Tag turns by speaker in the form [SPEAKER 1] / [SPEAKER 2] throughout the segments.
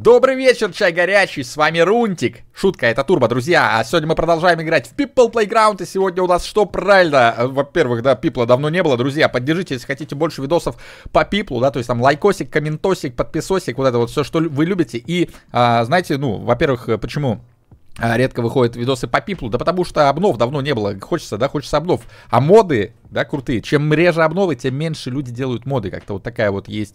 [SPEAKER 1] Добрый вечер, чай горячий, с вами Рунтик. Шутка, это Турбо, друзья. А сегодня мы продолжаем играть в People Playground. И сегодня у нас что правильно? Э, во-первых, да, Пипла давно не было, друзья. Поддержите, если хотите больше видосов по Пиплу, да, то есть там лайкосик, комментосик, подписосик, вот это вот все, что вы любите. И, а, знаете, ну, во-первых, э, почему? А, редко выходят видосы по пиплу, да потому что обнов давно не было, хочется, да, хочется обнов. А моды да, крутые. Чем реже обновы, тем меньше люди делают моды. Как-то вот такая вот есть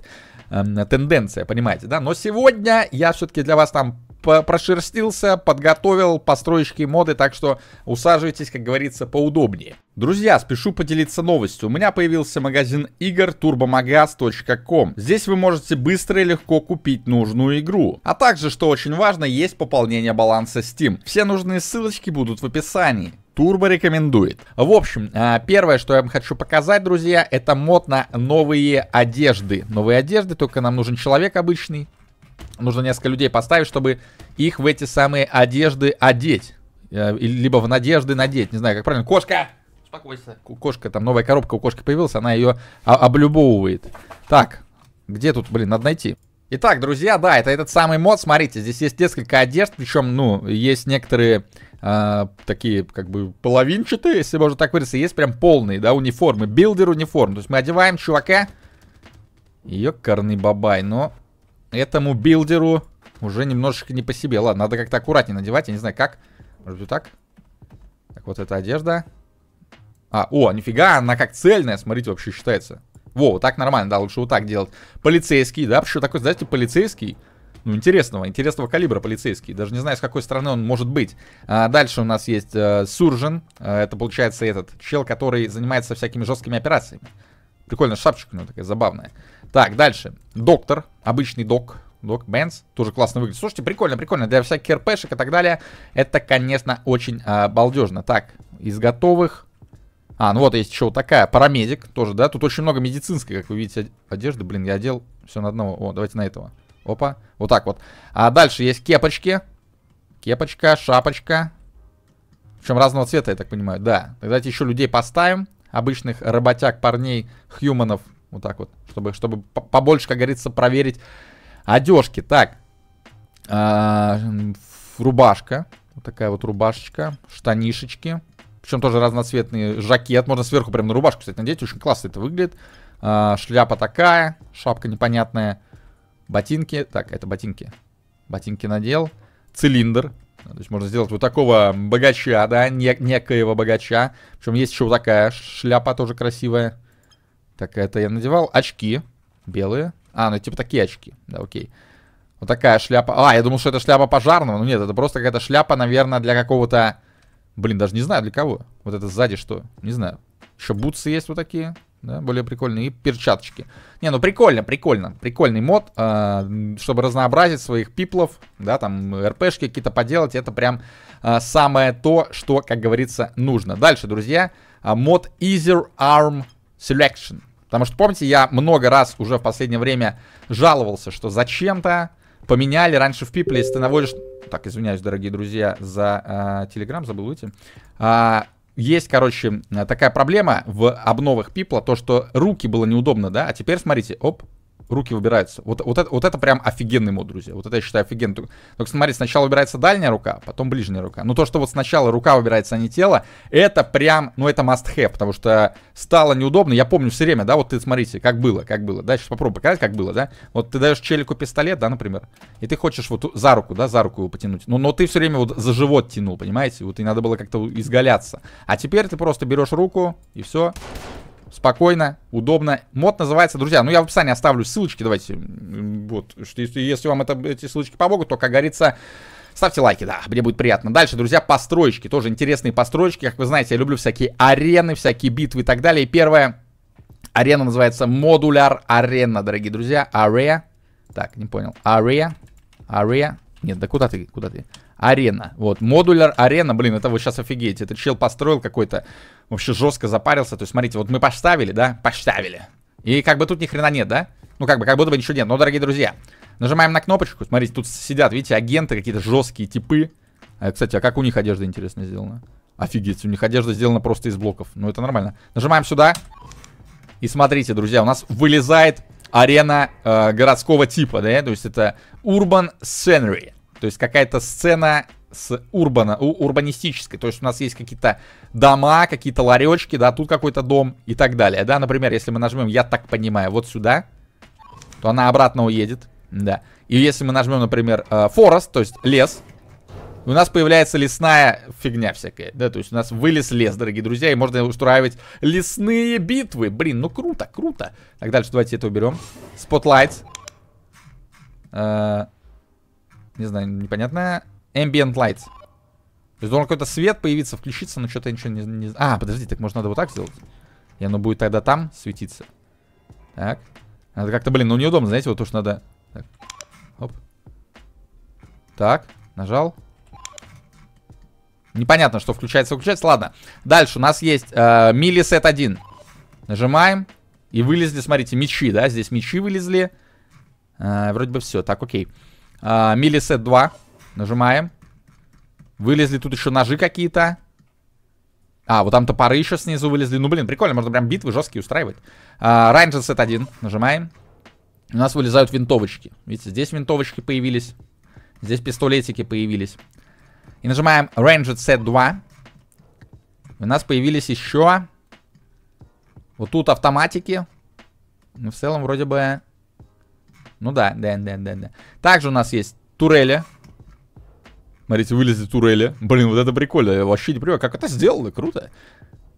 [SPEAKER 1] э, тенденция, понимаете, да? Но сегодня я все-таки для вас там прошерстился, подготовил построечки моды, так что усаживайтесь, как говорится, поудобнее. Друзья, спешу поделиться новостью. У меня появился магазин игр turbomagaz.com. Здесь вы можете быстро и легко купить нужную игру. А также, что очень важно, есть пополнение баланса Steam. Все нужные ссылочки будут в описании. Турбо рекомендует. В общем, а, первое, что я вам хочу показать, друзья, это мод на новые одежды. Новые одежды, только нам нужен человек обычный. Нужно несколько людей поставить, чтобы их в эти самые одежды одеть. Э, либо в надежды надеть. Не знаю, как правильно. Кошка! Успокойся. Кошка, там новая коробка у кошки появилась, она ее облюбовывает. Так, где тут, блин, надо найти. Итак, друзья, да, это этот самый мод. Смотрите, здесь есть несколько одежд, причем, ну, есть некоторые а, такие как бы половинчатые, если можно так выразиться. Есть прям полные, да, униформы. Билдер униформ. То есть мы одеваем чувака. Ёкарный бабай, но этому билдеру уже немножечко не по себе. Ладно, надо как-то аккуратнее надевать. Я не знаю, как. Может быть, так? Так, вот эта одежда. А, о, нифига, она как цельная, смотрите, вообще считается. Во, вот так нормально, да, лучше вот так делать. Полицейский, да, что такой, знаете, полицейский ну, интересного, интересного калибра полицейский. Даже не знаю, с какой стороны он может быть. А, дальше у нас есть э, Суржин. Э, это, получается, этот чел, который занимается всякими жесткими операциями. Прикольно, шапочка у него такая забавная. Так, дальше. Доктор, обычный док. Док Бенс, тоже классно выглядит. Слушайте, прикольно, прикольно. Для всяких РПшек и так далее. Это, конечно, очень а, балдежно. Так, из готовых... А, ну вот есть еще вот такая, парамедик тоже, да? Тут очень много медицинской, как вы видите, одежды. Блин, я одел все на одного. О, давайте на этого. Опа, вот так вот. А дальше есть кепочки. Кепочка, шапочка. Причем разного цвета, я так понимаю. Да, давайте еще людей поставим. Обычных работяг, парней, хьюманов. Вот так вот, чтобы, чтобы побольше, как говорится, проверить одежки. Так, а, рубашка. Вот такая вот рубашечка. Штанишечки. Причем тоже разноцветный жакет. Можно сверху прямо на рубашку, кстати, надеть. Очень классно это выглядит. А, шляпа такая. Шапка непонятная. Ботинки. Так, это ботинки. Ботинки надел. Цилиндр. То есть можно сделать вот такого богача, да, не, некоего богача. Причем есть еще вот такая шляпа тоже красивая. Так, это я надевал. Очки белые. А, ну типа такие очки. Да, окей. Вот такая шляпа. А, я думал, что это шляпа пожарного. Ну нет, это просто какая-то шляпа, наверное, для какого-то... Блин, даже не знаю для кого. Вот это сзади что? Не знаю. Еще бутсы есть вот такие да, более прикольные, и перчаточки. Не, ну прикольно, прикольно, прикольный мод, э, чтобы разнообразить своих пиплов, да, там, РПшки какие-то поделать, это прям э, самое то, что, как говорится, нужно. Дальше, друзья, э, мод Easier Arm Selection, потому что, помните, я много раз уже в последнее время жаловался, что зачем-то поменяли раньше в пипле, если ты наводишь... Так, извиняюсь, дорогие друзья, за э, Telegram, забыл выйти. Э, есть, короче, такая проблема в обновах Пипла, то, что руки было неудобно, да, а теперь, смотрите, оп, руки выбираются. Вот, вот, это, вот это прям офигенный мод, друзья. Вот это я считаю офигенный. Только смотри, сначала выбирается дальняя рука, а потом ближняя рука. Но то, что вот сначала рука выбирается, а не тело, это прям, ну это must have, потому что стало неудобно. Я помню все время, да, вот ты смотрите, как было, как было, да, сейчас попробую показать, как было, да. Вот ты даешь челику пистолет, да, например, и ты хочешь вот за руку, да, за руку его потянуть. Но, но ты все время вот за живот тянул, понимаете? Вот и надо было как-то изгаляться. А теперь ты просто берешь руку и все, спокойно, удобно. Мод называется, друзья, ну я в описании оставлю ссылочки, давайте, вот, что если, если вам это, эти ссылочки помогут, то, как говорится, Ставьте лайки, да, мне будет приятно. Дальше, друзья, построечки. Тоже интересные построечки. Как вы знаете, я люблю всякие арены, всякие битвы и так далее. И первая арена называется Modular арена, дорогие друзья. Area. Так, не понял. Area. Area. Нет, да куда ты? Куда ты? Арена. Вот, модуляр арена, блин, это вы сейчас офигеете. этот чел построил какой-то, вообще жестко запарился. То есть, смотрите, вот мы поставили, да, поставили. И как бы тут ни хрена нет, да? Ну, как бы, как будто бы ничего нет. Но, дорогие друзья, нажимаем на кнопочку. Смотрите, тут сидят, видите, агенты, какие-то жесткие типы. А, кстати, а как у них одежда, интересно, сделана? Офигеть, у них одежда сделана просто из блоков. Ну, это нормально. Нажимаем сюда. И смотрите, друзья, у нас вылезает арена э, городского типа, да? То есть это Urban Scenery. То есть какая-то сцена с урбана, у, урбанистической. То есть у нас есть какие-то дома, какие-то ларечки, да, тут какой-то дом и так далее. Да, например, если мы нажмем, я так понимаю, вот сюда, то она обратно уедет. Да. И если мы нажмем, например, э, форест, то есть лес, у нас появляется лесная фигня всякая, да, то есть у нас вылез лес, дорогие друзья, и можно устраивать лесные битвы. Блин, ну круто, круто. Так, дальше давайте это уберем. Spotlight. Э, не знаю, непонятная. Ambient Light. То есть должен какой-то свет появиться, включиться, но что-то ничего не, не... А, подожди, так может надо вот так сделать? И оно будет тогда там светиться. Так. Надо как-то, блин, ну неудобно, знаете, вот то что надо... Так. Оп. Так, нажал. Непонятно, что включается, выключается. Ладно. Дальше у нас есть э, милисет 1. Нажимаем. И вылезли, смотрите, мечи, да? Здесь мечи вылезли. Э, вроде бы все. Так, окей. А, милисет 2. Нажимаем. Вылезли тут еще ножи какие-то. А, вот там топоры еще снизу вылезли. Ну, блин, прикольно, можно прям битвы жесткие устраивать. А, Ranger Set 1. Нажимаем. У нас вылезают винтовочки. Видите, здесь винтовочки появились. Здесь пистолетики появились. И нажимаем Ranged Set 2. У нас появились еще... Вот тут автоматики. Ну, в целом, вроде бы... Ну да, да, да, да, да. Также у нас есть турели. Смотрите, вылезли турели. Блин, вот это прикольно. Я вообще не понимаю, как это сделали. Круто.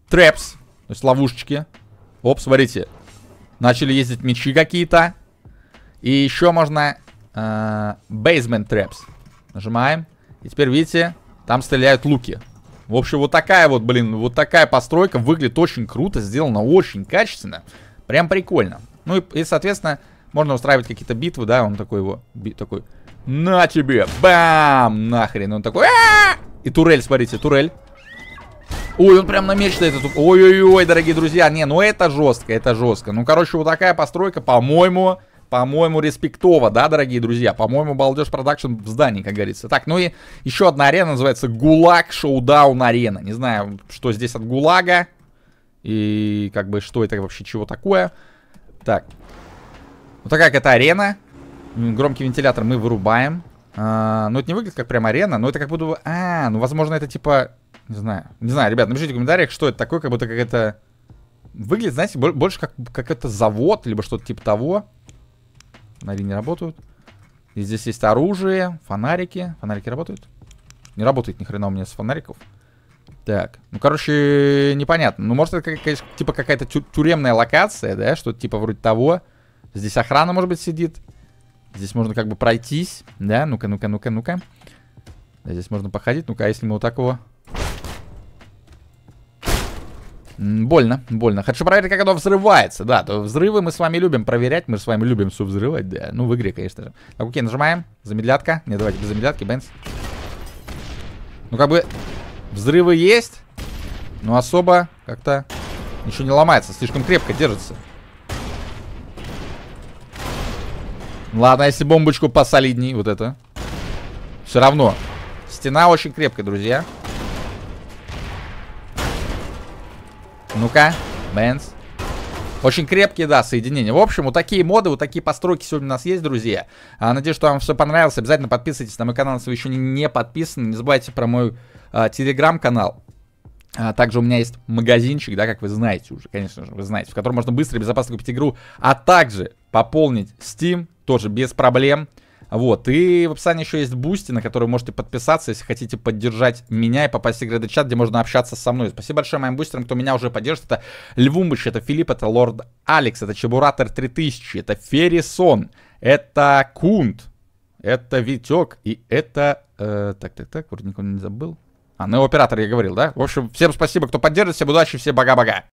[SPEAKER 1] Трэпс. То есть ловушечки. Оп, смотрите. Начали ездить мечи какие-то. И еще можно... Бейсмент э, трэпс. Нажимаем. И теперь, видите, там стреляют луки. В общем, вот такая вот, блин, вот такая постройка выглядит очень круто, сделана очень качественно. Прям прикольно. Ну и, и соответственно, можно устраивать какие-то битвы, да, он такой его, такой, на тебе, бам, нахрен, он такой, и турель, смотрите, турель. Ой, он прям на меч на ой-ой-ой, дорогие друзья, не, ну это жестко, это жестко. Ну, короче, вот такая постройка, по-моему, по-моему, респектово, да, дорогие друзья? По-моему, Балдеж Продакшн в здании, как говорится. Так, ну и еще одна арена называется ГУЛАГ Шоудаун Арена. Не знаю, что здесь от ГУЛАГа. И как бы, что это вообще, чего такое. Так, вот такая какая-то арена. Громкий вентилятор мы вырубаем. А, ну, это не выглядит как прям арена, но это как будто... А, ну, возможно, это типа... Не знаю. Не знаю, ребят, напишите в комментариях, что это такое, как будто как это Выглядит, знаете, больше как, как это завод, либо что-то типа того. Фонари не работают. И здесь есть оружие, фонарики. Фонарики работают? Не работает ни хрена у меня с фонариков. Так, ну, короче, непонятно. Ну, может, это, как, типа, какая-то тю тюремная локация, да? Что-то типа вроде того. Здесь охрана, может быть, сидит. Здесь можно как бы пройтись. Да, ну-ка, ну-ка, ну-ка, ну-ка. Да, здесь можно походить. Ну-ка, а если мы вот так его... больно, больно. Хочу проверить, как оно взрывается. Да, то взрывы мы с вами любим проверять. Мы же с вами любим все взрывать, да. Ну, в игре, конечно же. Так, окей, нажимаем. Замедлятка. Не, давайте без замедлятки, Бенс. Ну, как бы... Взрывы есть, но особо как-то ничего не ломается. Слишком крепко держится. Ну, ладно, а если бомбочку посолидней, вот это. Все равно. Стена очень крепкая, друзья. Ну-ка, Мэнс. Очень крепкие, да, соединения. В общем, вот такие моды, вот такие постройки сегодня у нас есть, друзья. А, надеюсь, что вам все понравилось. Обязательно подписывайтесь на мой канал, если вы еще не подписаны. Не забывайте про мой а, телеграм-канал. А, также у меня есть магазинчик, да, как вы знаете уже, конечно же, вы знаете, в котором можно быстро и безопасно купить игру, а также пополнить Steam тоже без проблем. Вот, и в описании еще есть бусти, на который можете подписаться, если хотите поддержать меня и попасть в секретный чат, где можно общаться со мной. Спасибо большое моим бустерам, кто меня уже поддержит. Это Львумыч, это Филипп, это Лорд Алекс, это Чебуратор 3000, это Ферисон, это Кунт, это Витек и это... Э, так, так, так, вроде никого не забыл. А, ну оператор я говорил, да? В общем, всем спасибо, кто поддержит, всем удачи, всем бога бога.